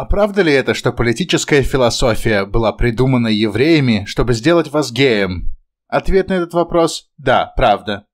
А правда ли это, что политическая философия была придумана евреями, чтобы сделать вас геем? Ответ на этот вопрос – да, правда.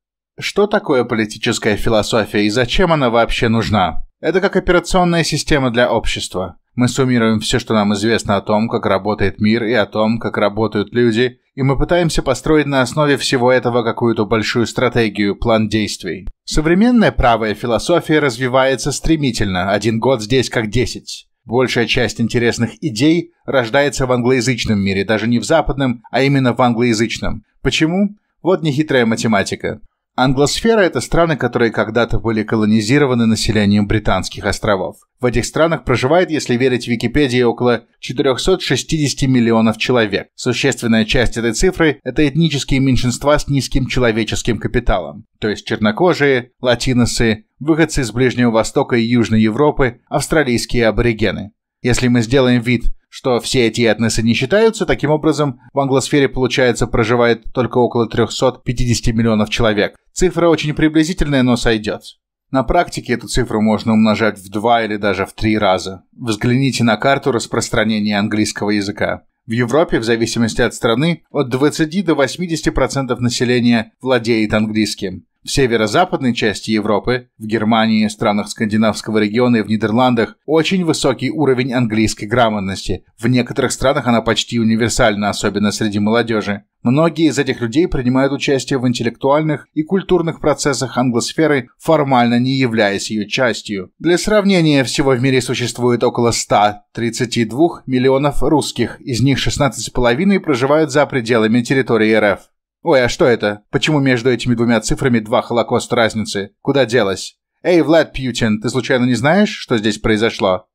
Что такое политическая философия и зачем она вообще нужна? Это как операционная система для общества. Мы суммируем все, что нам известно о том, как работает мир и о том, как работают люди, и мы пытаемся построить на основе всего этого какую-то большую стратегию, план действий. Современная правая философия развивается стремительно, один год здесь как десять. Большая часть интересных идей рождается в англоязычном мире, даже не в западном, а именно в англоязычном. Почему? Вот нехитрая математика. Англосфера – это страны, которые когда-то были колонизированы населением Британских островов. В этих странах проживает, если верить Википедии, около 460 миллионов человек. Существенная часть этой цифры – это этнические меньшинства с низким человеческим капиталом, то есть чернокожие, латиносы, выходцы из Ближнего Востока и Южной Европы, австралийские аборигены. Если мы сделаем вид, что все эти этносы не считаются, таким образом в англосфере, получается, проживает только около 350 миллионов человек. Цифра очень приблизительная, но сойдет. На практике эту цифру можно умножать в два или даже в три раза. Взгляните на карту распространения английского языка. В Европе, в зависимости от страны, от 20 до 80% населения владеет английским. В северо-западной части Европы, в Германии, странах скандинавского региона и в Нидерландах очень высокий уровень английской грамотности. В некоторых странах она почти универсальна, особенно среди молодежи. Многие из этих людей принимают участие в интеллектуальных и культурных процессах англосферы, формально не являясь ее частью. Для сравнения, всего в мире существует около 132 миллионов русских, из них 16,5 проживают за пределами территории РФ. Ой, а что это? Почему между этими двумя цифрами два холокост разницы? Куда делась? Эй, Влад Пьютин, ты случайно не знаешь, что здесь произошло?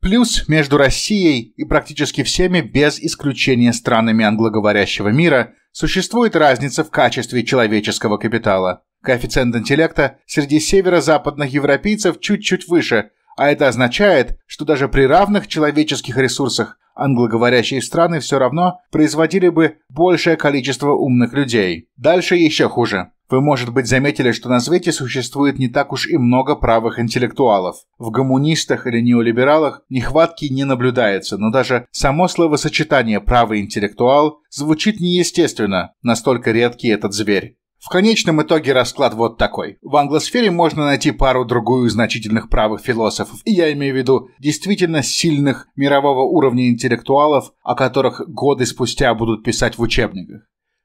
Плюс между Россией и практически всеми без исключения странами англоговорящего мира существует разница в качестве человеческого капитала. Коэффициент интеллекта среди северо-западных европейцев чуть-чуть выше, а это означает, что даже при равных человеческих ресурсах англоговорящие страны все равно производили бы большее количество умных людей. Дальше еще хуже. Вы, может быть, заметили, что на свете существует не так уж и много правых интеллектуалов. В гомунистах или неолибералах нехватки не наблюдается, но даже само словосочетание «правый интеллектуал» звучит неестественно, настолько редкий этот зверь. В конечном итоге расклад вот такой. В англосфере можно найти пару-другую значительных правых философов, и я имею в виду действительно сильных мирового уровня интеллектуалов, о которых годы спустя будут писать в учебниках.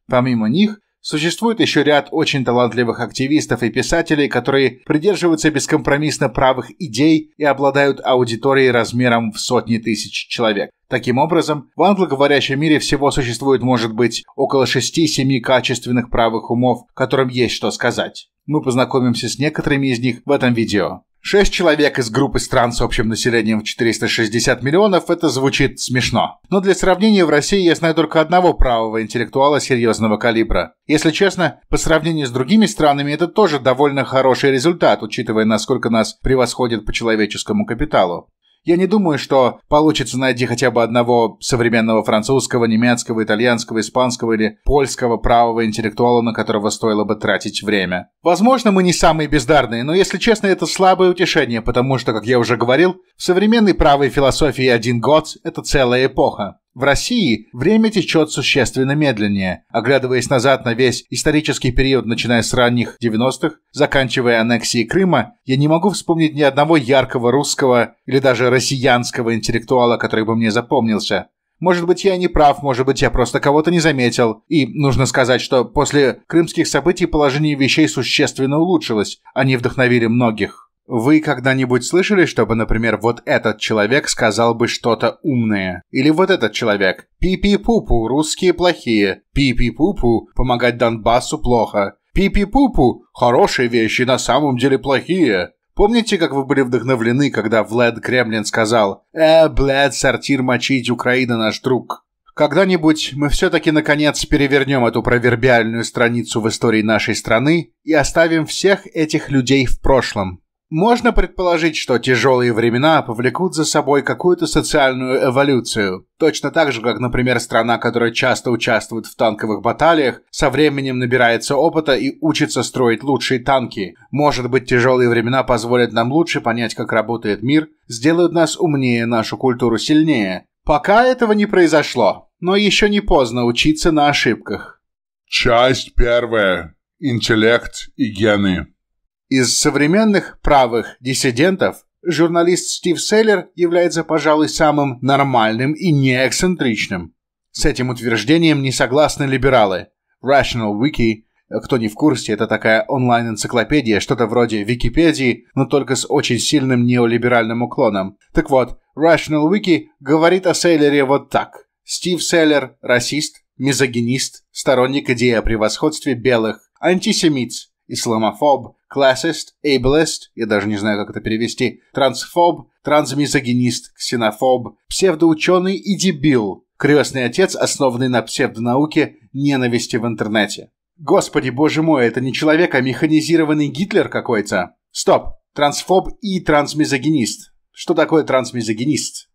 Помимо них, существует еще ряд очень талантливых активистов и писателей, которые придерживаются бескомпромиссно правых идей и обладают аудиторией размером в сотни тысяч человек. Таким образом, в англоговорящем мире всего существует, может быть, около 6-7 качественных правых умов, которым есть что сказать. Мы познакомимся с некоторыми из них в этом видео. Шесть человек из группы стран с общим населением в 460 миллионов – это звучит смешно. Но для сравнения в России я знаю только одного правого интеллектуала серьезного калибра. Если честно, по сравнению с другими странами это тоже довольно хороший результат, учитывая, насколько нас превосходит по человеческому капиталу. Я не думаю, что получится найти хотя бы одного современного французского, немецкого, итальянского, испанского или польского правого интеллектуала, на которого стоило бы тратить время. Возможно, мы не самые бездарные, но, если честно, это слабое утешение, потому что, как я уже говорил, в современной правой философии один год – это целая эпоха. В России время течет существенно медленнее. Оглядываясь назад на весь исторический период, начиная с ранних 90-х, заканчивая аннексией Крыма, я не могу вспомнить ни одного яркого русского или даже россиянского интеллектуала, который бы мне запомнился. Может быть, я не прав, может быть, я просто кого-то не заметил. И нужно сказать, что после крымских событий положение вещей существенно улучшилось. Они вдохновили многих. Вы когда-нибудь слышали, чтобы, например, вот этот человек сказал бы что-то умное? Или вот этот человек? Пи-пи-пупу, русские плохие. Пи-пи-пупу, помогать Донбассу плохо. Пи-пи-пупу, хорошие вещи на самом деле плохие. Помните, как вы были вдохновлены, когда Влад Кремлин сказал «Э, блядь, сортир мочить, Украина наш друг». Когда-нибудь мы все-таки, наконец, перевернем эту провербиальную страницу в истории нашей страны и оставим всех этих людей в прошлом, можно предположить, что тяжелые времена повлекут за собой какую-то социальную эволюцию, точно так же, как, например, страна, которая часто участвует в танковых баталиях, со временем набирается опыта и учится строить лучшие танки. Может быть, тяжелые времена позволят нам лучше понять, как работает мир, сделают нас умнее, нашу культуру сильнее. Пока этого не произошло, но еще не поздно учиться на ошибках. Часть первая. Интеллект и гены. Из современных правых диссидентов журналист Стив Селлер является, пожалуй, самым нормальным и неэксцентричным. С этим утверждением не согласны либералы. Rational Wiki, э, кто не в курсе, это такая онлайн-энциклопедия, что-то вроде Википедии, но только с очень сильным неолиберальным уклоном. Так вот, Rational Wiki говорит о Сейлере вот так. Стив Сейлер расист, мизогинист, сторонник идеи о превосходстве белых, антисемит, исламофоб, классист, ableist, я даже не знаю, как это перевести, трансфоб, трансмизогинист, ксенофоб, псевдоученый и дебил, крестный отец, основанный на псевдонауке ненависти в интернете. Господи, боже мой, это не человек, а механизированный Гитлер какой-то. Стоп, трансфоб и трансмизогинист. Что такое трансмизогинист?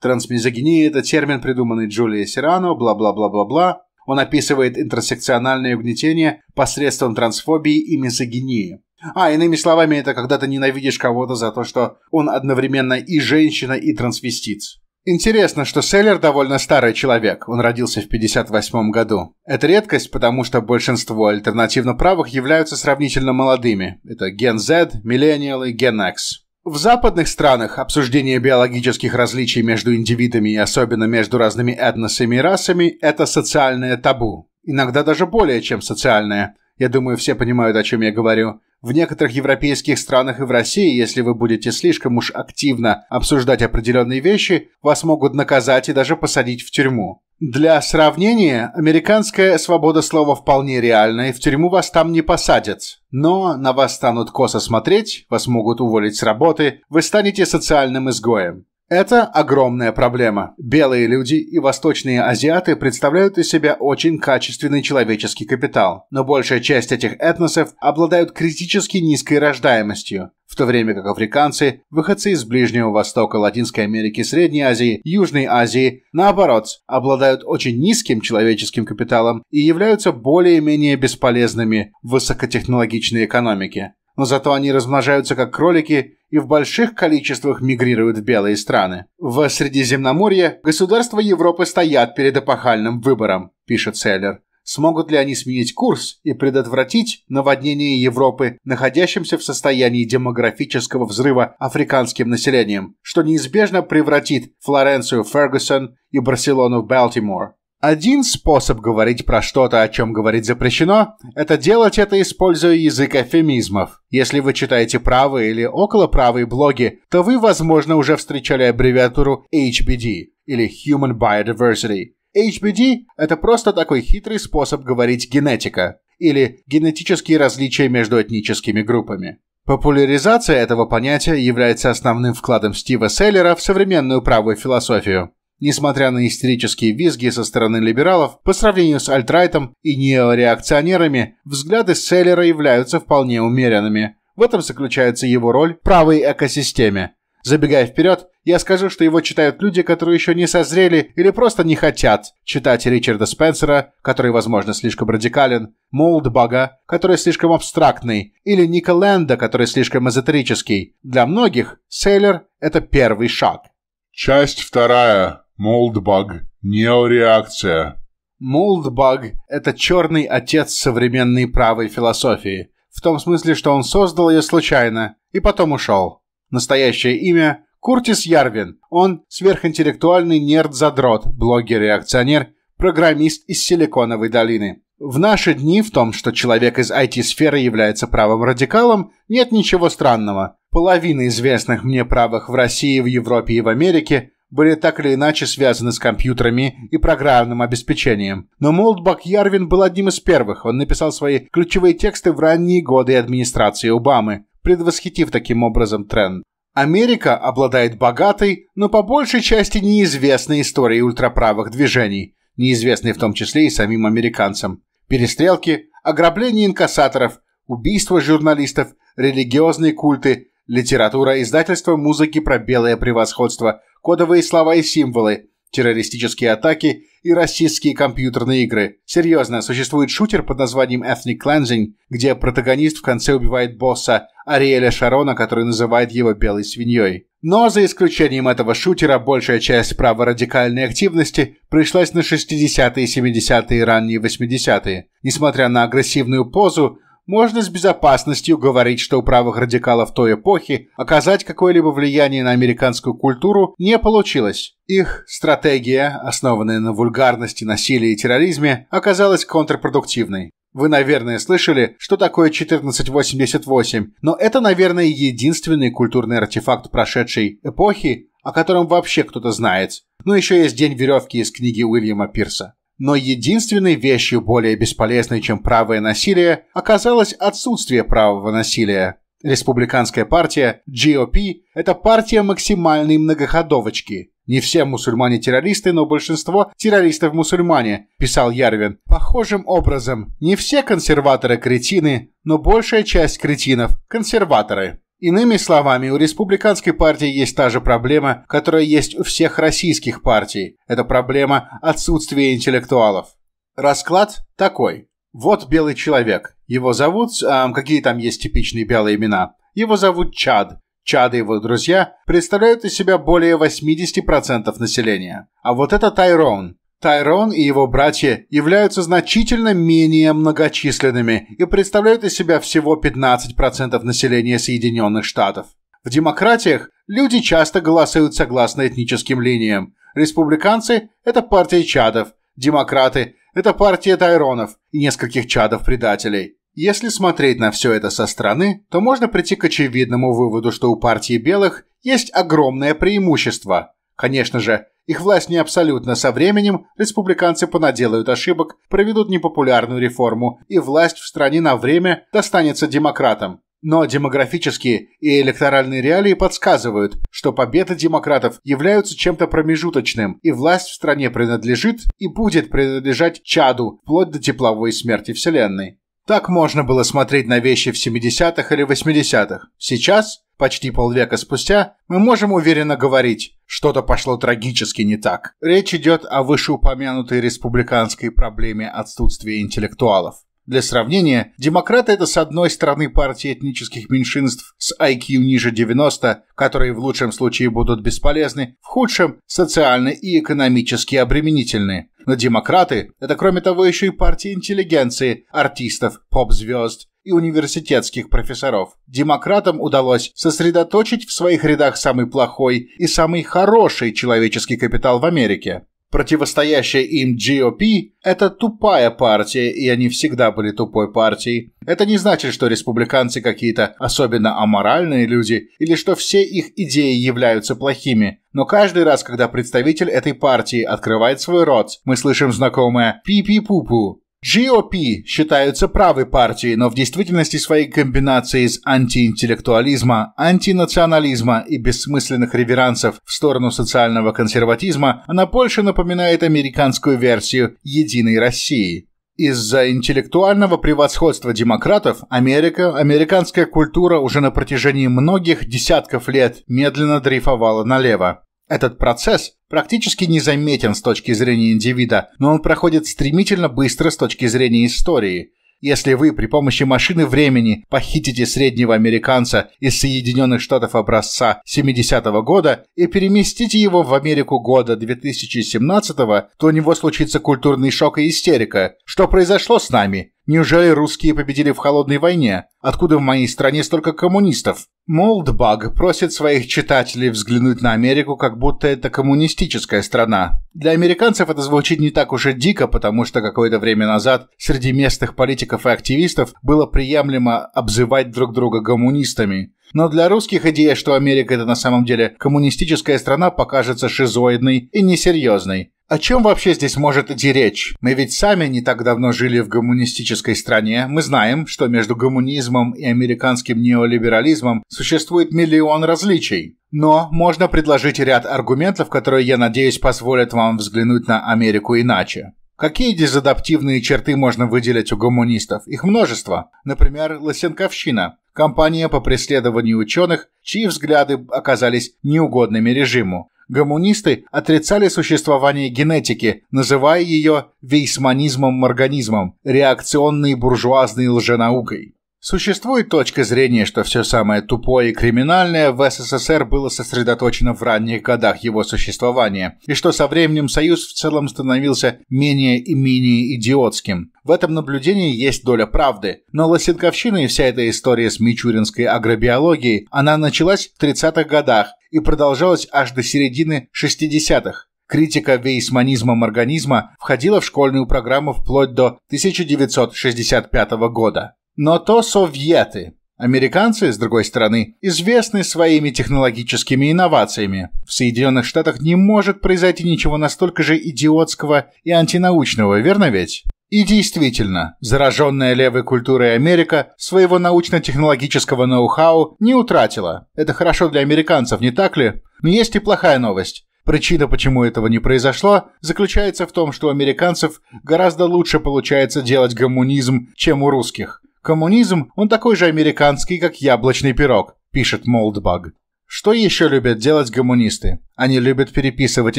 Трансмизогиния – это термин, придуманный Джулией Сирано, бла-бла-бла-бла-бла. Он описывает интерсекциональное угнетение посредством трансфобии и мизогинии. А, иными словами, это когда ты ненавидишь кого-то за то, что он одновременно и женщина, и трансвестит. Интересно, что Селлер довольно старый человек, он родился в 58 году. Это редкость, потому что большинство альтернативно правых являются сравнительно молодыми. Это Gen Z, миллениалы, Gen X. В западных странах обсуждение биологических различий между индивидами и особенно между разными этносами и расами – это социальное табу. Иногда даже более чем социальное. Я думаю, все понимают, о чем я говорю. В некоторых европейских странах и в России, если вы будете слишком уж активно обсуждать определенные вещи, вас могут наказать и даже посадить в тюрьму. Для сравнения, американская свобода слова вполне реальна, и в тюрьму вас там не посадят. Но на вас станут косо смотреть, вас могут уволить с работы, вы станете социальным изгоем. Это огромная проблема. Белые люди и восточные азиаты представляют из себя очень качественный человеческий капитал, но большая часть этих этносов обладают критически низкой рождаемостью, в то время как африканцы, выходцы из Ближнего Востока, Латинской Америки, Средней Азии, Южной Азии, наоборот, обладают очень низким человеческим капиталом и являются более-менее бесполезными в высокотехнологичной экономике. Но зато они размножаются как кролики и в больших количествах мигрируют в белые страны. В Средиземноморье государства Европы стоят перед эпохальным выбором, пишет Селлер. Смогут ли они сменить курс и предотвратить наводнение Европы, находящимся в состоянии демографического взрыва африканским населением, что неизбежно превратит Флоренцию в Фергюсон и Барселону в Балтимор? Один способ говорить про что-то, о чем говорить запрещено, это делать это, используя язык эфемизмов. Если вы читаете правые или околоправые блоги, то вы, возможно, уже встречали аббревиатуру HBD или Human Biodiversity. HBD – это просто такой хитрый способ говорить «генетика» или генетические различия между этническими группами. Популяризация этого понятия является основным вкладом Стива Селлера в современную правую философию. Несмотря на истерические визги со стороны либералов, по сравнению с альтрайтом и неореакционерами, взгляды Селлера являются вполне умеренными. В этом заключается его роль в правой экосистеме. Забегая вперед, я скажу, что его читают люди, которые еще не созрели или просто не хотят читать Ричарда Спенсера, который, возможно, слишком радикален, Молдбага, который слишком абстрактный, или Ника Лэнда, который слишком эзотерический. Для многих Сейлер — это первый шаг. Часть вторая. Молдбаг. Неореакция. Молдбаг – это черный отец современной правой философии. В том смысле, что он создал ее случайно и потом ушел. Настоящее имя – Куртис Ярвин. Он – сверхинтеллектуальный нерд-задрот, блогер и акционер, программист из Силиконовой долины. В наши дни в том, что человек из IT-сферы является правым радикалом, нет ничего странного. Половина известных мне правых в России, в Европе и в Америке были так или иначе связаны с компьютерами и программным обеспечением. Но Молдбак Ярвин был одним из первых. Он написал свои ключевые тексты в ранние годы администрации Обамы, предвосхитив таким образом тренд. Америка обладает богатой, но по большей части неизвестной историей ультраправых движений, неизвестной в том числе и самим американцам. Перестрелки, ограбления инкассаторов, убийства журналистов, религиозные культы – Литература, издательство музыки про белое превосходство, кодовые слова и символы, террористические атаки и российские компьютерные игры. Серьезно, существует шутер под названием Ethnic Cleansing, где протагонист в конце убивает босса Ариэля Шарона, который называет его белой свиньей. Но за исключением этого шутера, большая часть праворадикальной активности пришлась на 60-е, 70-е и ранние 80-е. Несмотря на агрессивную позу, можно с безопасностью говорить, что у правых радикалов той эпохи оказать какое-либо влияние на американскую культуру не получилось. Их стратегия, основанная на вульгарности, насилии и терроризме, оказалась контрпродуктивной. Вы, наверное, слышали, что такое 1488, но это, наверное, единственный культурный артефакт прошедшей эпохи, о котором вообще кто-то знает. Ну еще есть День веревки из книги Уильяма Пирса. Но единственной вещью более бесполезной, чем правое насилие, оказалось отсутствие правого насилия. Республиканская партия, GOP, это партия максимальной многоходовочки. Не все мусульмане террористы, но большинство террористов мусульмане, писал Ярвин. Похожим образом, не все консерваторы кретины, но большая часть кретинов – консерваторы. Иными словами, у республиканской партии есть та же проблема, которая есть у всех российских партий. Это проблема отсутствия интеллектуалов. Расклад такой. Вот белый человек. Его зовут... Э, какие там есть типичные белые имена? Его зовут Чад. Чад и его друзья представляют из себя более 80% населения. А вот это Тайрон. Тайрон и его братья являются значительно менее многочисленными и представляют из себя всего 15% населения Соединенных Штатов. В демократиях люди часто голосуют согласно этническим линиям. Республиканцы – это партия чадов, демократы – это партия тайронов и нескольких чадов-предателей. Если смотреть на все это со стороны, то можно прийти к очевидному выводу, что у партии белых есть огромное преимущество. Конечно же, их власть не абсолютна. Со временем республиканцы понаделают ошибок, проведут непопулярную реформу, и власть в стране на время достанется демократам. Но демографические и электоральные реалии подсказывают, что победы демократов являются чем-то промежуточным, и власть в стране принадлежит и будет принадлежать чаду, вплоть до тепловой смерти Вселенной. Так можно было смотреть на вещи в 70-х или 80-х. Сейчас, почти полвека спустя, мы можем уверенно говорить, что-то пошло трагически не так. Речь идет о вышеупомянутой республиканской проблеме отсутствия интеллектуалов. Для сравнения, демократы – это с одной стороны партии этнических меньшинств с IQ ниже 90, которые в лучшем случае будут бесполезны, в худшем – социально и экономически обременительны. Но демократы – это, кроме того, еще и партия интеллигенции, артистов, поп-звезд и университетских профессоров. Демократам удалось сосредоточить в своих рядах самый плохой и самый хороший человеческий капитал в Америке. Противостоящая им GOP – это тупая партия, и они всегда были тупой партией. Это не значит, что республиканцы какие-то особенно аморальные люди, или что все их идеи являются плохими. Но каждый раз, когда представитель этой партии открывает свой рот, мы слышим знакомое «пи-пи-пу-пу». GOP считаются правой партией, но в действительности своей комбинации из антиинтеллектуализма, антинационализма и бессмысленных реверансов в сторону социального консерватизма она больше напоминает американскую версию «Единой России». Из-за интеллектуального превосходства демократов Америка, американская культура уже на протяжении многих десятков лет медленно дрейфовала налево. Этот процесс практически незаметен с точки зрения индивида, но он проходит стремительно быстро с точки зрения истории. Если вы при помощи машины времени похитите среднего американца из Соединенных Штатов образца 70-го года и переместите его в Америку года 2017 то у него случится культурный шок и истерика. Что произошло с нами? Неужели русские победили в холодной войне? Откуда в моей стране столько коммунистов? Молдбаг просит своих читателей взглянуть на Америку, как будто это коммунистическая страна. Для американцев это звучит не так уж и дико, потому что какое-то время назад среди местных политиков и активистов было приемлемо обзывать друг друга коммунистами. Но для русских идея, что Америка – это на самом деле коммунистическая страна, покажется шизоидной и несерьезной. О чем вообще здесь может идти речь? Мы ведь сами не так давно жили в коммунистической стране. Мы знаем, что между гуманизмом и американским неолиберализмом существует миллион различий. Но можно предложить ряд аргументов, которые, я надеюсь, позволят вам взглянуть на Америку иначе. Какие дезадаптивные черты можно выделить у гуманистов? Их множество. Например, лысенковщина. Компания по преследованию ученых, чьи взгляды оказались неугодными режиму. Гомунисты отрицали существование генетики, называя ее вейсманизмом-морганизмом, реакционной буржуазной лженаукой. Существует точка зрения, что все самое тупое и криминальное в СССР было сосредоточено в ранних годах его существования, и что со временем Союз в целом становился менее и менее идиотским. В этом наблюдении есть доля правды, но лосинковщина и вся эта история с мичуринской агробиологией, она началась в 30-х годах и продолжалась аж до середины 60-х. Критика вейсманизма морганизма входила в школьную программу вплоть до 1965 года. Но то советы. Американцы, с другой стороны, известны своими технологическими инновациями. В Соединенных Штатах не может произойти ничего настолько же идиотского и антинаучного, верно ведь? И действительно, зараженная левой культурой Америка своего научно-технологического ноу-хау не утратила. Это хорошо для американцев, не так ли? Но есть и плохая новость. Причина, почему этого не произошло, заключается в том, что у американцев гораздо лучше получается делать гомунизм, чем у русских. Коммунизм, он такой же американский, как яблочный пирог, пишет Молдбаг. Что еще любят делать коммунисты? Они любят переписывать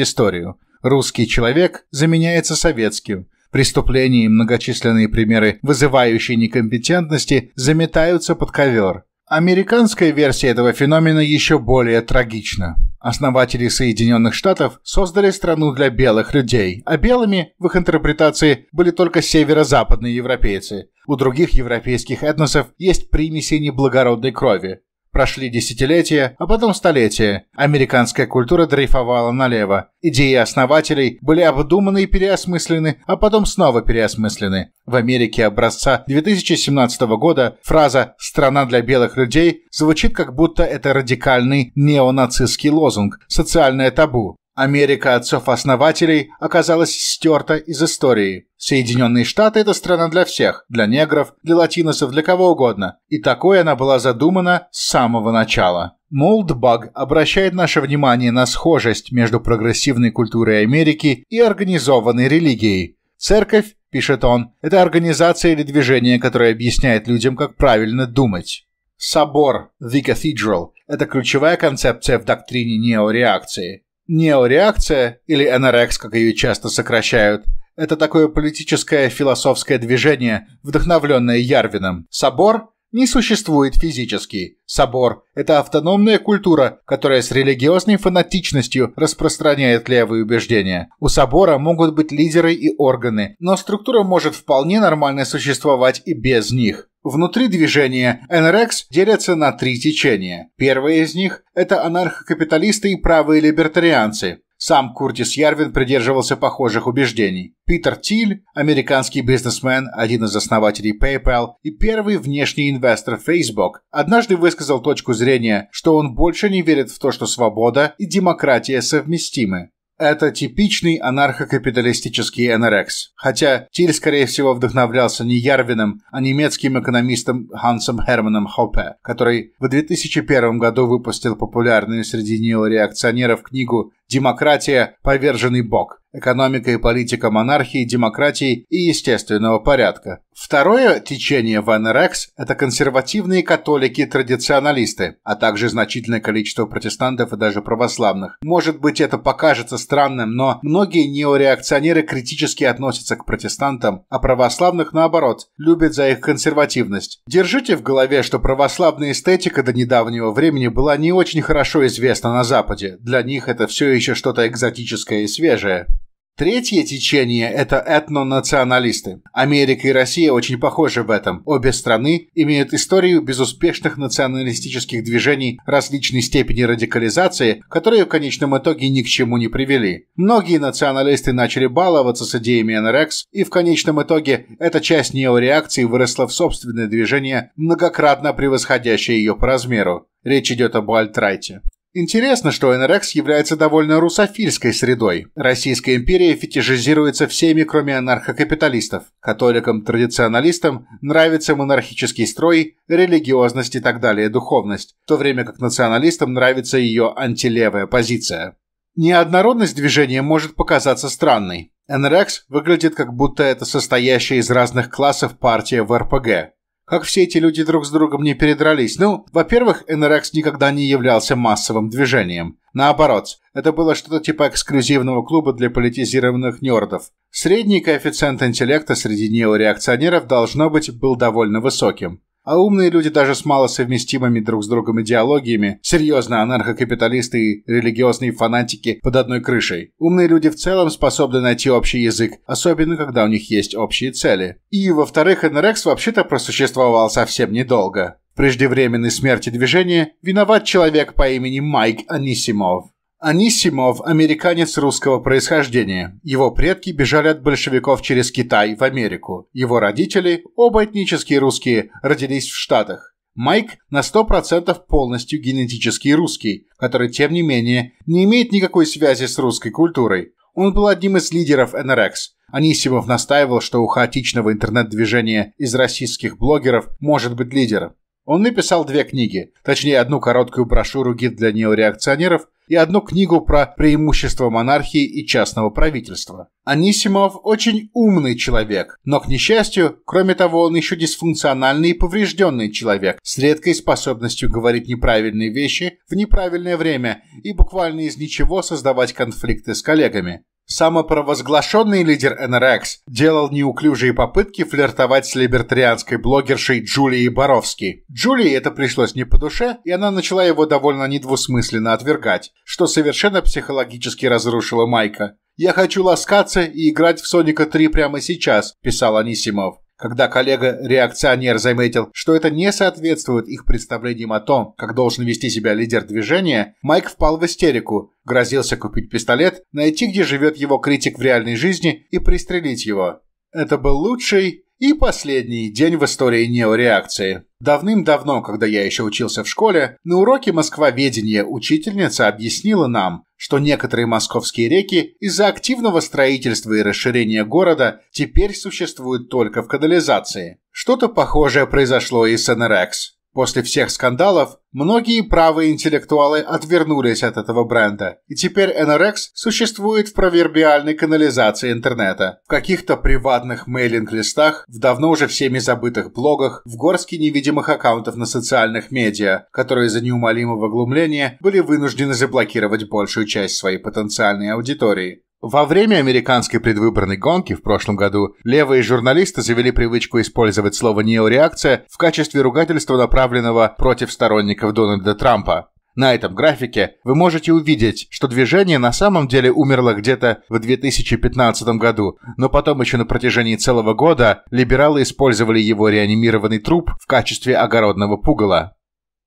историю. Русский человек заменяется советским. Преступления и многочисленные примеры вызывающие некомпетентности заметаются под ковер. Американская версия этого феномена еще более трагична. Основатели Соединенных Штатов создали страну для белых людей, а белыми, в их интерпретации, были только северо-западные европейцы. У других европейских этносов есть примеси неблагородной крови. Прошли десятилетия, а потом столетия. Американская культура дрейфовала налево. Идеи основателей были обдуманы и переосмыслены, а потом снова переосмыслены. В Америке образца 2017 года фраза «страна для белых людей» звучит как будто это радикальный неонацистский лозунг, социальное табу. Америка отцов-основателей оказалась стерта из истории. Соединенные Штаты – это страна для всех, для негров, для латиносов, для кого угодно. И такой она была задумана с самого начала. Молдбаг обращает наше внимание на схожесть между прогрессивной культурой Америки и организованной религией. Церковь, пишет он, это организация или движение, которое объясняет людям, как правильно думать. Собор, The Cathedral, это ключевая концепция в доктрине неореакции. Неореакция, или НРХ, как ее часто сокращают, это такое политическое философское движение, вдохновленное Ярвином. Собор не существует физически. Собор – это автономная культура, которая с религиозной фанатичностью распространяет левые убеждения. У собора могут быть лидеры и органы, но структура может вполне нормально существовать и без них. Внутри движения NRX делятся на три течения. Первое из них – это анархокапиталисты и правые либертарианцы. Сам Куртис Ярвин придерживался похожих убеждений. Питер Тиль, американский бизнесмен, один из основателей PayPal и первый внешний инвестор Facebook, однажды высказал точку зрения, что он больше не верит в то, что свобода и демократия совместимы. Это типичный анархокапиталистический НРХ. Хотя Тиль, скорее всего, вдохновлялся не Ярвином, а немецким экономистом Хансом Херманом Хопе, который в 2001 году выпустил популярную среди неореакционеров книгу Демократия – поверженный бог. Экономика и политика монархии, демократии и естественного порядка. Второе течение в НРХ – это консервативные католики-традиционалисты, а также значительное количество протестантов и даже православных. Может быть, это покажется странным, но многие неореакционеры критически относятся к протестантам, а православных, наоборот, любят за их консервативность. Держите в голове, что православная эстетика до недавнего времени была не очень хорошо известна на Западе. Для них это все и еще что-то экзотическое и свежее. Третье течение – это этнонационалисты. Америка и Россия очень похожи в этом. Обе страны имеют историю безуспешных националистических движений различной степени радикализации, которые в конечном итоге ни к чему не привели. Многие националисты начали баловаться с идеями НРХ, и в конечном итоге эта часть неореакции выросла в собственное движение, многократно превосходящее ее по размеру. Речь идет об Альтрайте. Интересно, что НРХ является довольно русофильской средой. Российская империя фетишизируется всеми, кроме анархокапиталистов. Католикам-традиционалистам нравится монархический строй, религиозность и так далее, духовность, в то время как националистам нравится ее антилевая позиция. Неоднородность движения может показаться странной. НРХ выглядит как будто это состоящая из разных классов партия в РПГ, как все эти люди друг с другом не передрались? Ну, во-первых, NRX никогда не являлся массовым движением. Наоборот, это было что-то типа эксклюзивного клуба для политизированных нердов. Средний коэффициент интеллекта среди неореакционеров, должно быть, был довольно высоким а умные люди даже с малосовместимыми друг с другом идеологиями, серьезно, анархокапиталисты и религиозные фанатики под одной крышей. Умные люди в целом способны найти общий язык, особенно когда у них есть общие цели. И, во-вторых, НРХ вообще-то просуществовал совсем недолго. В преждевременной смерти движения виноват человек по имени Майк Анисимов. Анисимов – американец русского происхождения. Его предки бежали от большевиков через Китай в Америку. Его родители, оба этнические русские, родились в Штатах. Майк на 100% полностью генетически русский, который, тем не менее, не имеет никакой связи с русской культурой. Он был одним из лидеров НРХ. Анисимов настаивал, что у хаотичного интернет-движения из российских блогеров может быть лидер. Он написал две книги, точнее одну короткую брошюру «Гид для неореакционеров» и одну книгу про преимущества монархии и частного правительства. Анисимов очень умный человек, но, к несчастью, кроме того, он еще дисфункциональный и поврежденный человек, с редкой способностью говорить неправильные вещи в неправильное время и буквально из ничего создавать конфликты с коллегами. Самопровозглашенный лидер НРХ делал неуклюжие попытки флиртовать с либертарианской блогершей Джулией Боровски. Джулии это пришлось не по душе, и она начала его довольно недвусмысленно отвергать, что совершенно психологически разрушило Майка. «Я хочу ласкаться и играть в Соника 3 прямо сейчас», – писал Анисимов когда коллега-реакционер заметил, что это не соответствует их представлениям о том, как должен вести себя лидер движения, Майк впал в истерику, грозился купить пистолет, найти, где живет его критик в реальной жизни и пристрелить его. Это был лучший и последний день в истории неореакции. Давным-давно, когда я еще учился в школе, на уроке Москва-Ведение учительница объяснила нам, что некоторые московские реки из-за активного строительства и расширения города теперь существуют только в канализации. Что-то похожее произошло и с НРХ. После всех скандалов многие правые интеллектуалы отвернулись от этого бренда, и теперь NRX существует в провербиальной канализации интернета, в каких-то приватных мейлинг-листах, в давно уже всеми забытых блогах, в горске невидимых аккаунтов на социальных медиа, которые за неумолимого глумления были вынуждены заблокировать большую часть своей потенциальной аудитории. Во время американской предвыборной гонки в прошлом году левые журналисты завели привычку использовать слово «неореакция» в качестве ругательства, направленного против сторонников Дональда Трампа. На этом графике вы можете увидеть, что движение на самом деле умерло где-то в 2015 году, но потом еще на протяжении целого года либералы использовали его реанимированный труп в качестве огородного пугала.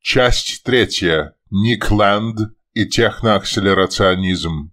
Часть третья. Никленд и техноакселерационизм.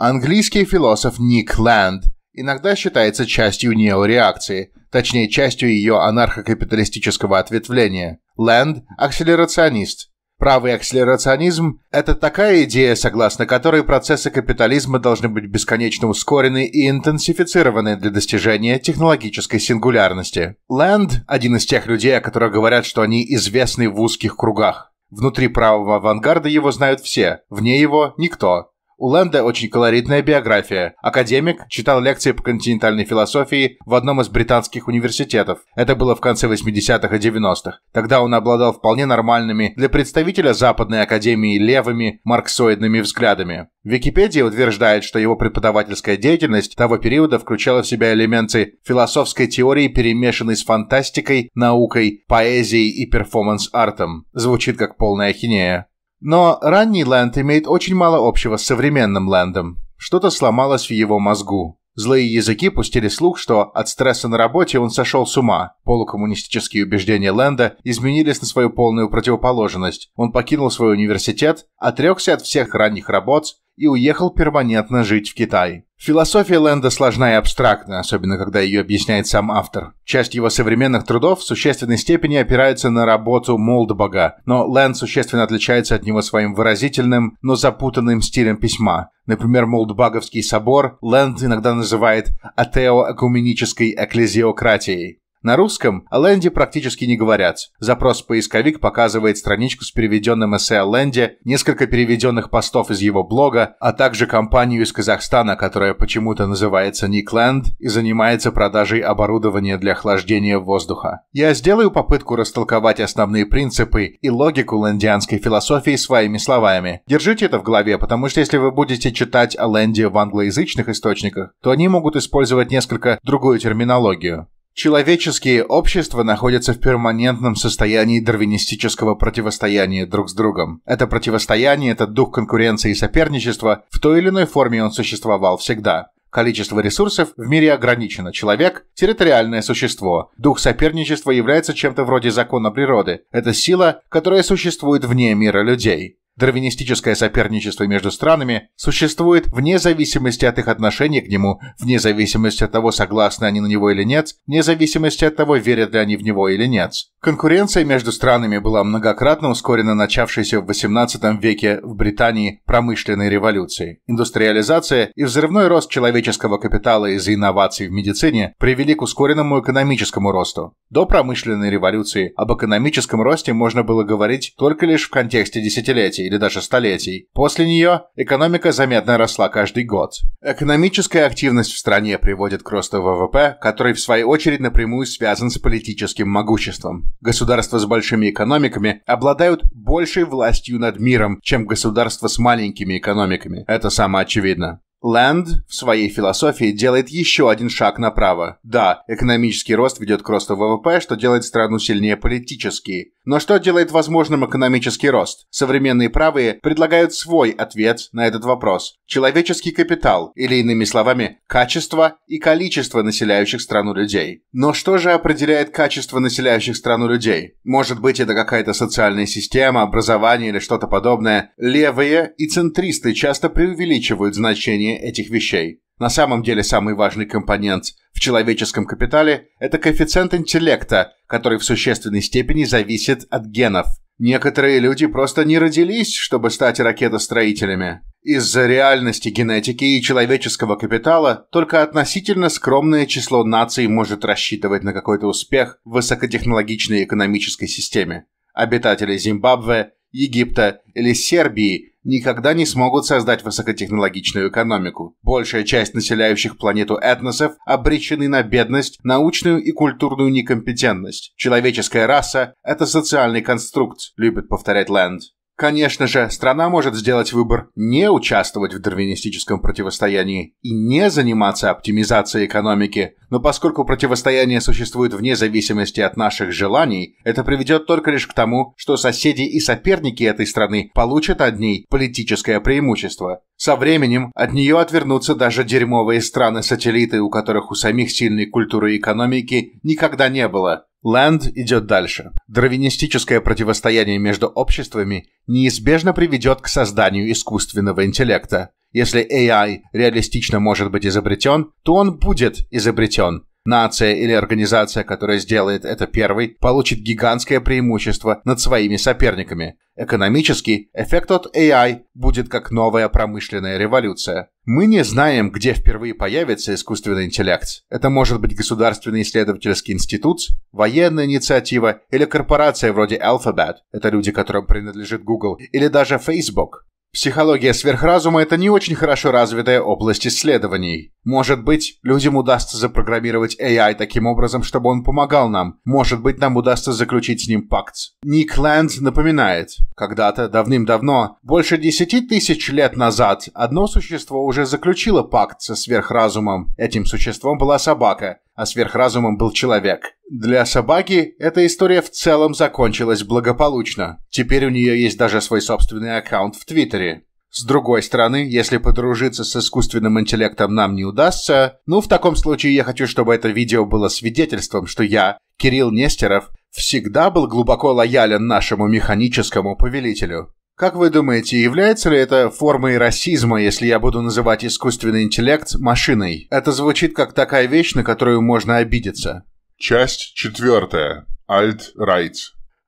Английский философ Ник Ленд иногда считается частью неореакции, точнее частью ее анархокапиталистического ответвления. Ленд акселерационист. Правый акселерационизм – это такая идея, согласно которой процессы капитализма должны быть бесконечно ускорены и интенсифицированы для достижения технологической сингулярности. Ленд — один из тех людей, о которых говорят, что они известны в узких кругах. Внутри правого авангарда его знают все, вне его – никто. У Лэнда очень колоритная биография. Академик читал лекции по континентальной философии в одном из британских университетов. Это было в конце 80-х и 90-х. Тогда он обладал вполне нормальными для представителя Западной Академии левыми марксоидными взглядами. Википедия утверждает, что его преподавательская деятельность того периода включала в себя элементы философской теории, перемешанной с фантастикой, наукой, поэзией и перформанс-артом. Звучит как полная ахинея. Но ранний Лэнд имеет очень мало общего с современным Лэндом. Что-то сломалось в его мозгу. Злые языки пустили слух, что от стресса на работе он сошел с ума. Полукоммунистические убеждения Лэнда изменились на свою полную противоположность. Он покинул свой университет, отрекся от всех ранних работ, и уехал перманентно жить в Китай. Философия Лэнда сложна и абстрактна, особенно когда ее объясняет сам автор. Часть его современных трудов в существенной степени опирается на работу Молдбога, но Лэнд существенно отличается от него своим выразительным, но запутанным стилем письма. Например, Молдбаговский собор Лэнд иногда называет атеоэкуменической экклезиократией. На русском о ленде практически не говорят. Запрос в поисковик показывает страничку с переведенным эссе о ленде, несколько переведенных постов из его блога, а также компанию из Казахстана, которая почему-то называется Никленд и занимается продажей оборудования для охлаждения воздуха. Я сделаю попытку растолковать основные принципы и логику лендианской философии своими словами. Держите это в голове, потому что если вы будете читать о ленде в англоязычных источниках, то они могут использовать несколько другую терминологию. Человеческие общества находятся в перманентном состоянии дарвинистического противостояния друг с другом. Это противостояние, этот дух конкуренции и соперничества, в той или иной форме он существовал всегда. Количество ресурсов в мире ограничено. Человек – территориальное существо. Дух соперничества является чем-то вроде закона природы. Это сила, которая существует вне мира людей. Дарвинистическое соперничество между странами существует вне зависимости от их отношения к нему, вне зависимости от того, согласны они на него или нет, вне зависимости от того, верят ли они в него или нет. Конкуренция между странами была многократно ускорена начавшейся в XVIII веке в Британии промышленной революцией. Индустриализация и взрывной рост человеческого капитала из-за инноваций в медицине привели к ускоренному экономическому росту. До промышленной революции об экономическом росте можно было говорить только лишь в контексте десятилетий, или даже столетий. После нее экономика заметно росла каждый год. Экономическая активность в стране приводит к росту ВВП, который в свою очередь напрямую связан с политическим могуществом. Государства с большими экономиками обладают большей властью над миром, чем государства с маленькими экономиками. Это самоочевидно. Лэнд в своей философии делает еще один шаг направо. Да, экономический рост ведет к росту ВВП, что делает страну сильнее политически. Но что делает возможным экономический рост? Современные правые предлагают свой ответ на этот вопрос. Человеческий капитал, или иными словами, качество и количество населяющих страну людей. Но что же определяет качество населяющих страну людей? Может быть это какая-то социальная система, образование или что-то подобное. Левые и центристы часто преувеличивают значение значение этих вещей. На самом деле самый важный компонент в человеческом капитале – это коэффициент интеллекта, который в существенной степени зависит от генов. Некоторые люди просто не родились, чтобы стать ракетостроителями. Из-за реальности генетики и человеческого капитала только относительно скромное число наций может рассчитывать на какой-то успех в высокотехнологичной экономической системе. Обитатели Зимбабве, Египта или Сербии никогда не смогут создать высокотехнологичную экономику. Большая часть населяющих планету этносов обречены на бедность, научную и культурную некомпетентность. Человеческая раса – это социальный конструкт, любит повторять Лэнд. Конечно же, страна может сделать выбор не участвовать в дарвинистическом противостоянии и не заниматься оптимизацией экономики, но поскольку противостояние существует вне зависимости от наших желаний, это приведет только лишь к тому, что соседи и соперники этой страны получат от ней политическое преимущество. Со временем от нее отвернутся даже дерьмовые страны-сателлиты, у которых у самих сильной культуры и экономики никогда не было. Лэнд идет дальше. Дравинистическое противостояние между обществами неизбежно приведет к созданию искусственного интеллекта. Если AI реалистично может быть изобретен, то он будет изобретен, Нация или организация, которая сделает это первой, получит гигантское преимущество над своими соперниками. Экономический эффект от AI будет как новая промышленная революция. Мы не знаем, где впервые появится искусственный интеллект. Это может быть государственный исследовательский институт, военная инициатива или корпорация вроде Alphabet, это люди, которым принадлежит Google, или даже Facebook. Психология сверхразума – это не очень хорошо развитая область исследований. Может быть, людям удастся запрограммировать AI таким образом, чтобы он помогал нам. Может быть, нам удастся заключить с ним пакт. Ник Лэнд напоминает, когда-то, давным-давно, больше десяти тысяч лет назад, одно существо уже заключило пакт со сверхразумом. Этим существом была собака а сверхразумом был человек. Для собаки эта история в целом закончилась благополучно. Теперь у нее есть даже свой собственный аккаунт в Твиттере. С другой стороны, если подружиться с искусственным интеллектом нам не удастся, ну, в таком случае я хочу, чтобы это видео было свидетельством, что я, Кирилл Нестеров, всегда был глубоко лоялен нашему механическому повелителю. Как вы думаете, является ли это формой расизма, если я буду называть искусственный интеллект машиной? Это звучит как такая вещь, на которую можно обидеться. Часть четвертая. Alt-Right.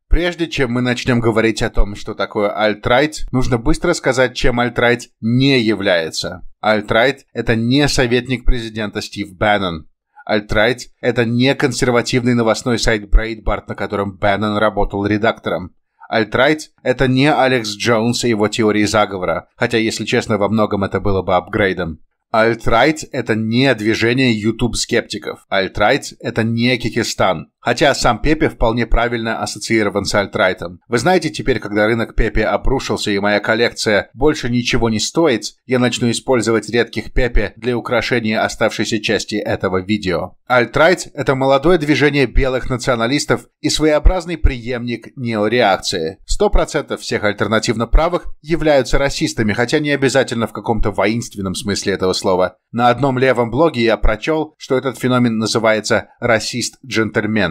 Прежде чем мы начнем говорить о том, что такое alt-right, нужно быстро сказать, чем alt-right не является. Alt-right – это не советник президента Стив Беннон. Alt-right – это не консервативный новостной сайт Breitbart, на котором Беннон работал редактором. Альтрайт — это не Алекс Джонс и его теории заговора, хотя, если честно, во многом это было бы апгрейдом. Альтрайт — это не движение YouTube-скептиков. Альтрайт — это не Кикистан. Хотя сам Пепе вполне правильно ассоциирован с альтрайтом. Вы знаете, теперь, когда рынок Пепе обрушился и моя коллекция больше ничего не стоит, я начну использовать редких Пепе для украшения оставшейся части этого видео. Альтрайт – это молодое движение белых националистов и своеобразный преемник неореакции. 100% всех альтернативно правых являются расистами, хотя не обязательно в каком-то воинственном смысле этого слова. На одном левом блоге я прочел, что этот феномен называется «расист-джентльмен».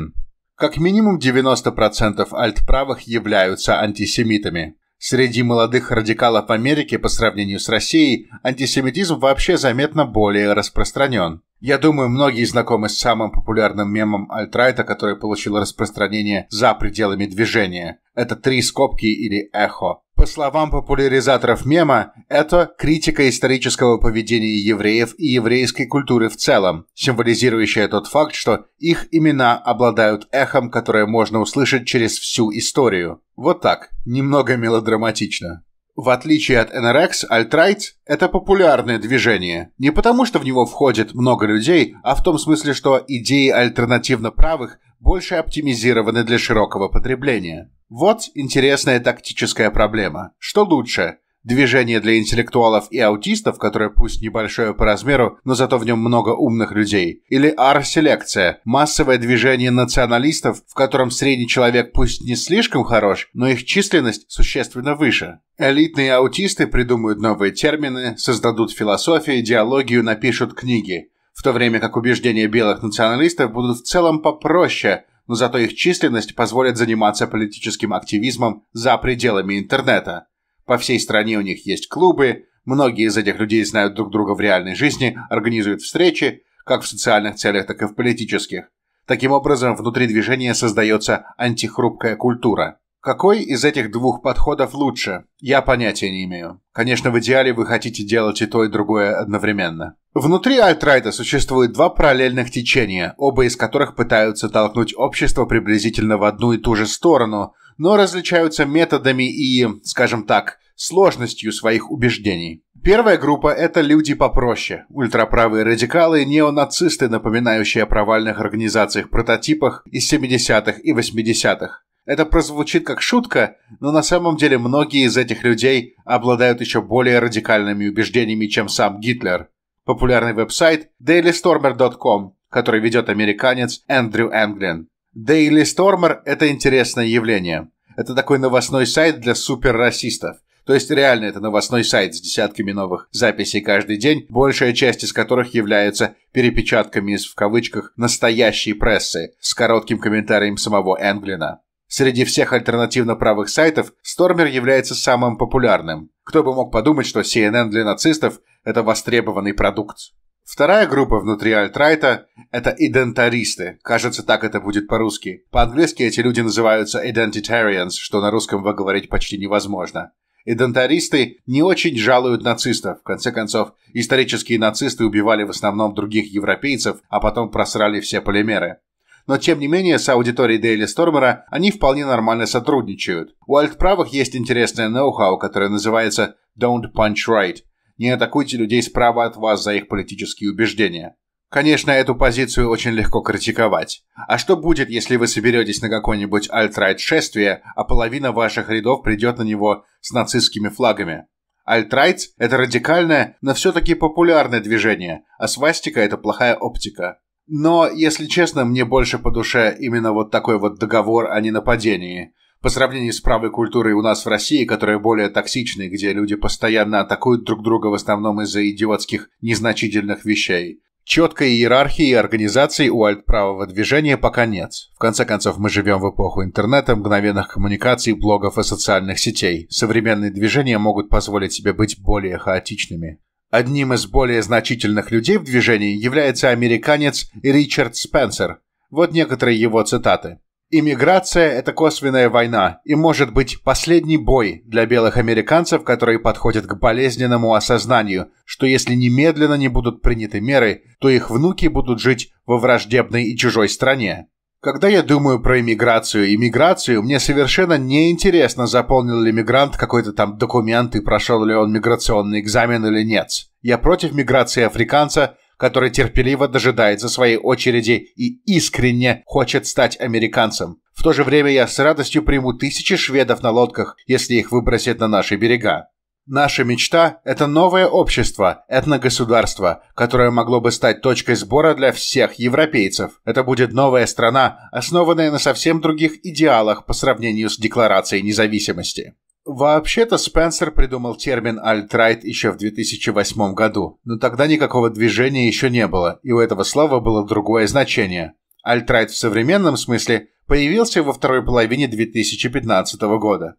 Как минимум 90% альтправых являются антисемитами. Среди молодых радикалов в Америке по сравнению с Россией антисемитизм вообще заметно более распространен. Я думаю, многие знакомы с самым популярным мемом альтрайта, который получил распространение за пределами движения. Это три скобки или эхо. По словам популяризаторов мема, это критика исторического поведения евреев и еврейской культуры в целом, символизирующая тот факт, что их имена обладают эхом, которое можно услышать через всю историю. Вот так, немного мелодраматично. В отличие от NRX, Alt-Right – это популярное движение. Не потому, что в него входит много людей, а в том смысле, что идеи альтернативно правых больше оптимизированы для широкого потребления. Вот интересная тактическая проблема. Что лучше? Движение для интеллектуалов и аутистов, которое пусть небольшое по размеру, но зато в нем много умных людей. Или ар-селекция – массовое движение националистов, в котором средний человек пусть не слишком хорош, но их численность существенно выше. Элитные аутисты придумают новые термины, создадут философию, идеологию, напишут книги в то время как убеждения белых националистов будут в целом попроще, но зато их численность позволит заниматься политическим активизмом за пределами интернета. По всей стране у них есть клубы, многие из этих людей знают друг друга в реальной жизни, организуют встречи, как в социальных целях, так и в политических. Таким образом, внутри движения создается антихрупкая культура. Какой из этих двух подходов лучше? Я понятия не имею. Конечно, в идеале вы хотите делать и то, и другое одновременно. Внутри альтрайта существует два параллельных течения, оба из которых пытаются толкнуть общество приблизительно в одну и ту же сторону, но различаются методами и, скажем так, сложностью своих убеждений. Первая группа – это люди попроще, ультраправые радикалы и неонацисты, напоминающие о провальных организациях-прототипах из 70-х и 80-х. Это прозвучит как шутка, но на самом деле многие из этих людей обладают еще более радикальными убеждениями, чем сам Гитлер. Популярный веб-сайт dailystormer.com, который ведет американец Эндрю Энглин. Daily Stormer – это интересное явление. Это такой новостной сайт для суперрасистов. То есть реально это новостной сайт с десятками новых записей каждый день, большая часть из которых является перепечатками из, в кавычках, настоящей прессы с коротким комментарием самого Энглина. Среди всех альтернативно правых сайтов Stormer является самым популярным. Кто бы мог подумать, что CNN для нацистов – это востребованный продукт. Вторая группа внутри альтрайта – это идентаристы. Кажется, так это будет по-русски. По-английски эти люди называются identitarians, что на русском выговорить почти невозможно. Идентаристы не очень жалуют нацистов. В конце концов, исторические нацисты убивали в основном других европейцев, а потом просрали все полимеры. Но, тем не менее, с аудиторией Дейли Стормера они вполне нормально сотрудничают. У альтправых есть интересное ноу-хау, которое называется «Don't punch right». Не атакуйте людей справа от вас за их политические убеждения. Конечно, эту позицию очень легко критиковать. А что будет, если вы соберетесь на какое-нибудь альтрайт шествие, а половина ваших рядов придет на него с нацистскими флагами? Альтрайт – это радикальное, но все-таки популярное движение, а свастика – это плохая оптика. Но, если честно, мне больше по душе именно вот такой вот договор о ненападении. По сравнению с правой культурой у нас в России, которая более токсичная, где люди постоянно атакуют друг друга в основном из-за идиотских, незначительных вещей. Четкой иерархии и организации у альтправого движения пока нет. В конце концов, мы живем в эпоху интернета, мгновенных коммуникаций, блогов и социальных сетей. Современные движения могут позволить себе быть более хаотичными. Одним из более значительных людей в движении является американец Ричард Спенсер. Вот некоторые его цитаты. «Иммиграция – это косвенная война и, может быть, последний бой для белых американцев, которые подходят к болезненному осознанию, что если немедленно не будут приняты меры, то их внуки будут жить во враждебной и чужой стране». Когда я думаю про иммиграцию и миграцию, мне совершенно неинтересно, заполнил ли мигрант какой-то там документ и прошел ли он миграционный экзамен или нет. Я против миграции африканца, который терпеливо дожидается своей очереди и искренне хочет стать американцем. В то же время я с радостью приму тысячи шведов на лодках, если их выбросят на наши берега. Наша мечта – это новое общество, этногосударство, которое могло бы стать точкой сбора для всех европейцев. Это будет новая страна, основанная на совсем других идеалах по сравнению с Декларацией независимости. Вообще-то Спенсер придумал термин «альтрайт» еще в 2008 году, но тогда никакого движения еще не было, и у этого слова было другое значение. «Альтрайт» в современном смысле появился во второй половине 2015 года.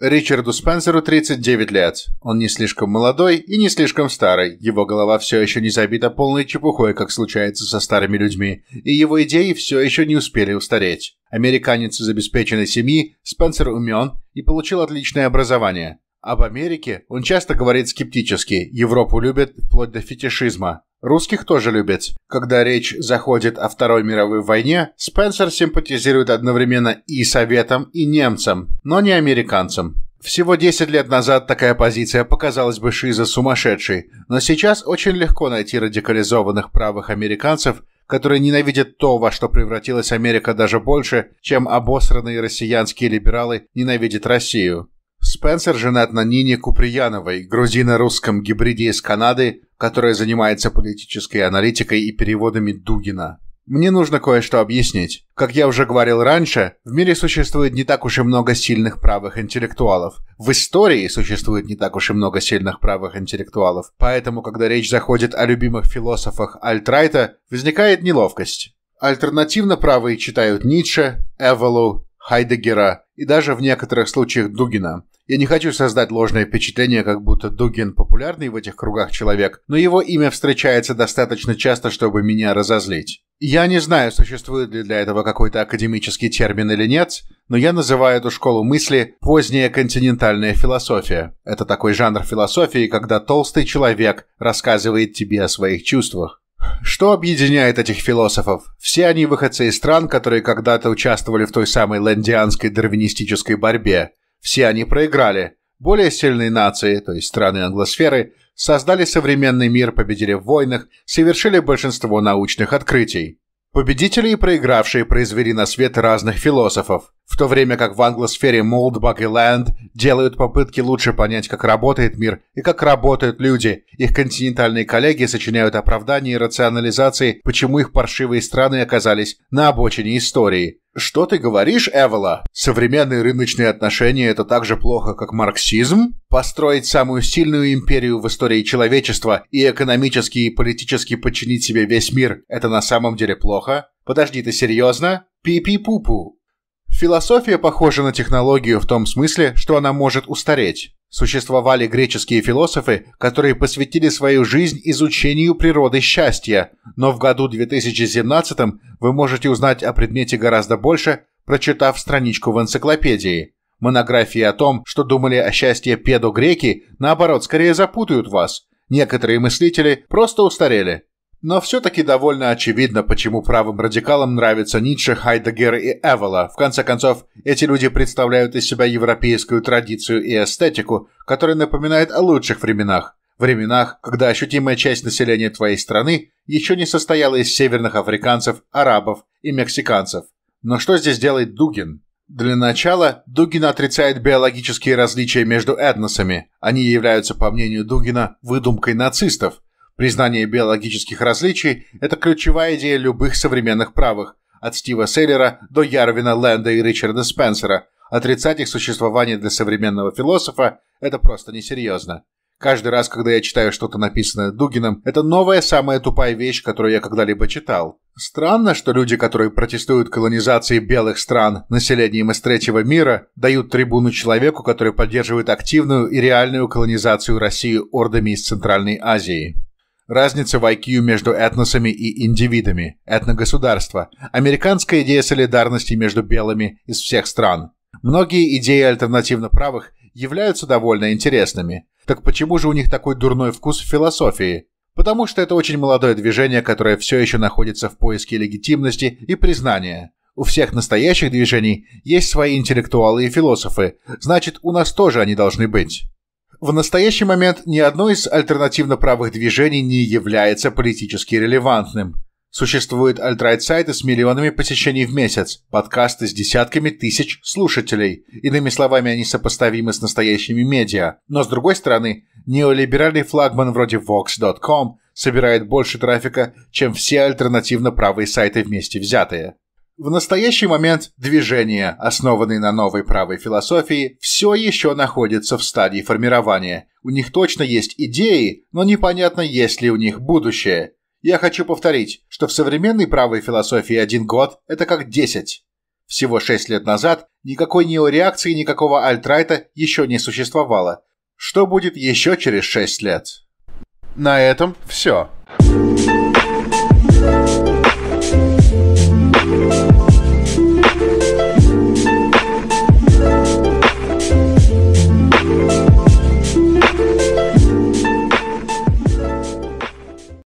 Ричарду Спенсеру 39 лет. Он не слишком молодой и не слишком старый. Его голова все еще не забита полной чепухой, как случается со старыми людьми, и его идеи все еще не успели устареть. Американец из обеспеченной семьи, Спенсер умен и получил отличное образование. Об Америке он часто говорит скептически. Европу любят вплоть до фетишизма. Русских тоже любит. Когда речь заходит о Второй мировой войне, Спенсер симпатизирует одновременно и советам, и немцам, но не американцам. Всего 10 лет назад такая позиция показалась бы Шиза сумасшедшей, но сейчас очень легко найти радикализованных правых американцев, которые ненавидят то, во что превратилась Америка даже больше, чем обосранные россиянские либералы ненавидят Россию. Спенсер женат на Нине Куприяновой, грузино-русском гибриде из Канады, которая занимается политической аналитикой и переводами Дугина. Мне нужно кое-что объяснить. Как я уже говорил раньше, в мире существует не так уж и много сильных правых интеллектуалов. В истории существует не так уж и много сильных правых интеллектуалов. Поэтому, когда речь заходит о любимых философах Альтрайта, возникает неловкость. Альтернативно правые читают Ницше, Эволу, Хайдегера и даже в некоторых случаях Дугина. Я не хочу создать ложное впечатление, как будто Дугин популярный в этих кругах человек, но его имя встречается достаточно часто, чтобы меня разозлить. Я не знаю, существует ли для этого какой-то академический термин или нет, но я называю эту школу мысли «поздняя континентальная философия». Это такой жанр философии, когда толстый человек рассказывает тебе о своих чувствах. Что объединяет этих философов? Все они выходцы из стран, которые когда-то участвовали в той самой лендианской дарвинистической борьбе. Все они проиграли. Более сильные нации, то есть страны англосферы, создали современный мир, победили в войнах, совершили большинство научных открытий. Победители и проигравшие произвели на свет разных философов, в то время как в англосфере Молдбаг и Лэнд делают попытки лучше понять, как работает мир и как работают люди. Их континентальные коллеги сочиняют оправдания и рационализации, почему их паршивые страны оказались на обочине истории. «Что ты говоришь, Эвола? Современные рыночные отношения – это так же плохо, как марксизм? Построить самую сильную империю в истории человечества и экономически и политически подчинить себе весь мир – это на самом деле плохо? Подожди, ты серьезно? Пи-пи-пу-пу». Философия похожа на технологию в том смысле, что она может устареть. Существовали греческие философы, которые посвятили свою жизнь изучению природы счастья, но в году 2017 вы можете узнать о предмете гораздо больше, прочитав страничку в энциклопедии. Монографии о том, что думали о счастье педо греки, наоборот, скорее запутают вас. Некоторые мыслители просто устарели. Но все-таки довольно очевидно, почему правым радикалам нравятся Ницше, Хайдегер и Эвола. В конце концов, эти люди представляют из себя европейскую традицию и эстетику, которая напоминает о лучших временах. Временах, когда ощутимая часть населения твоей страны еще не состояла из северных африканцев, арабов и мексиканцев. Но что здесь делает Дугин? Для начала Дугин отрицает биологические различия между этносами. Они являются, по мнению Дугина, выдумкой нацистов – Признание биологических различий – это ключевая идея любых современных правых, от Стива Селлера до Ярвина Лэнда и Ричарда Спенсера. Отрицать их существование для современного философа – это просто несерьезно. Каждый раз, когда я читаю что-то написанное Дугином, это новая, самая тупая вещь, которую я когда-либо читал. Странно, что люди, которые протестуют колонизации белых стран населением из третьего мира, дают трибуну человеку, который поддерживает активную и реальную колонизацию России ордами из Центральной Азии. Разница в IQ между этносами и индивидами, этногосударства, американская идея солидарности между белыми из всех стран. Многие идеи альтернативно правых являются довольно интересными. Так почему же у них такой дурной вкус в философии? Потому что это очень молодое движение, которое все еще находится в поиске легитимности и признания. У всех настоящих движений есть свои интеллектуалы и философы, значит, у нас тоже они должны быть. В настоящий момент ни одно из альтернативно-правых движений не является политически релевантным. Существуют альтрайт-сайты с миллионами посещений в месяц, подкасты с десятками тысяч слушателей. Иными словами, они сопоставимы с настоящими медиа. Но с другой стороны, неолиберальный флагман вроде Vox.com собирает больше трафика, чем все альтернативно-правые сайты вместе взятые. В настоящий момент движение, основанное на новой правой философии, все еще находится в стадии формирования. У них точно есть идеи, но непонятно, есть ли у них будущее. Я хочу повторить, что в современной правой философии один год – это как 10. Всего 6 лет назад никакой неореакции, никакого альтрайта еще не существовало. Что будет еще через 6 лет? На этом все. Thank you Thank